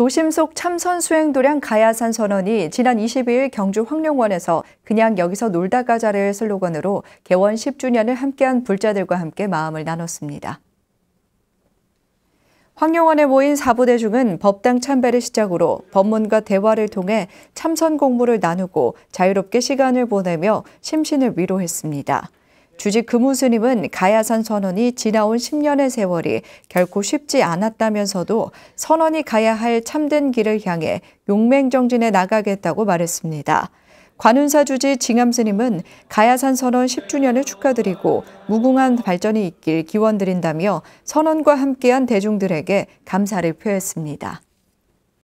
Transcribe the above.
도심 속 참선 수행도량 가야산 선원이 지난 22일 경주 황룡원에서 그냥 여기서 놀다 가자를 슬로건으로 개원 10주년을 함께한 불자들과 함께 마음을 나눴습니다. 황룡원에 모인 사부대중은 법당 참배를 시작으로 법문과 대화를 통해 참선 공부를 나누고 자유롭게 시간을 보내며 심신을 위로했습니다. 주지 금훈스님은 가야산 선언이 지나온 10년의 세월이 결코 쉽지 않았다면서도 선언이 가야 할 참된 길을 향해 용맹정진에 나가겠다고 말했습니다. 관훈사 주지 징암스님은 가야산 선언 10주년을 축하드리고 무궁한 발전이 있길 기원드린다며 선언과 함께한 대중들에게 감사를 표했습니다.